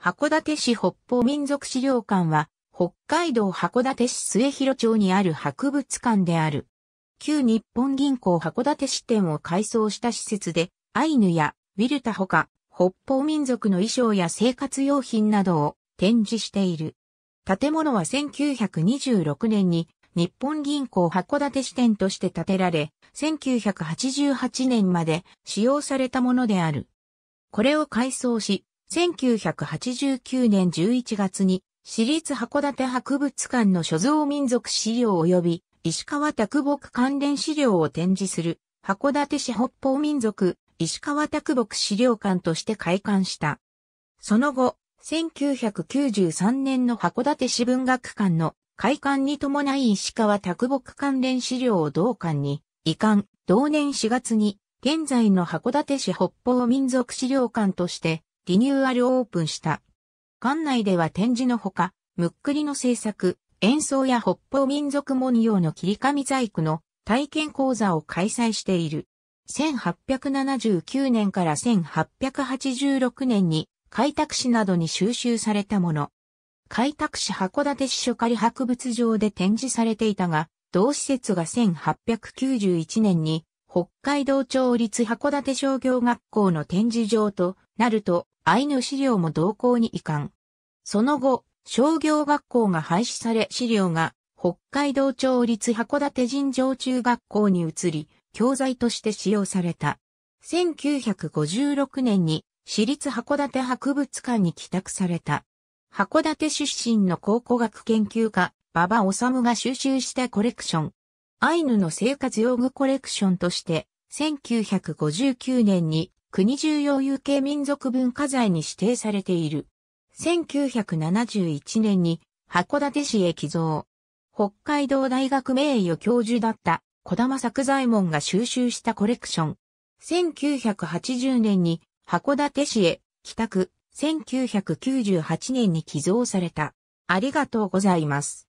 函館市北方民族資料館は、北海道函館市末広町にある博物館である。旧日本銀行函館支店を改装した施設で、アイヌやウィルタほか、北方民族の衣装や生活用品などを展示している。建物は1926年に日本銀行函館支店として建てられ、1988年まで使用されたものである。これを改装し、1989年11月に、私立函館博物館の所蔵民族資料及び、石川卓木関連資料を展示する、函館市北方民族、石川卓木資料館として開館した。その後、1993年の函館市文学館の開館に伴い石川卓木関連資料を同館に移管、同年4月に現在の函館市北方民族資料館としてリニューアルオープンした。館内では展示のほか、むっくりの制作、演奏や北方民族文様の切り紙細工の体験講座を開催している。1879年から1886年に開拓史などに収集されたもの。開拓史函館市書仮博物場で展示されていたが、同施設が1891年に北海道町立函館商業学校の展示場となると、アイヌ資料も同行に移管。その後、商業学校が廃止され資料が北海道町立函館尋常中学校に移り、教材として使用された。1956年に私立函館博物館に帰宅された。函館出身の考古学研究家、馬場治が収集したコレクション。アイヌの生活用具コレクションとして、1959年に国重要有形民族文化財に指定されている。1971年に函館市へ寄贈。北海道大学名誉教授だった小玉作左衛門が収集したコレクション。1980年に函館市へ帰宅。1998年に寄贈された。ありがとうございます。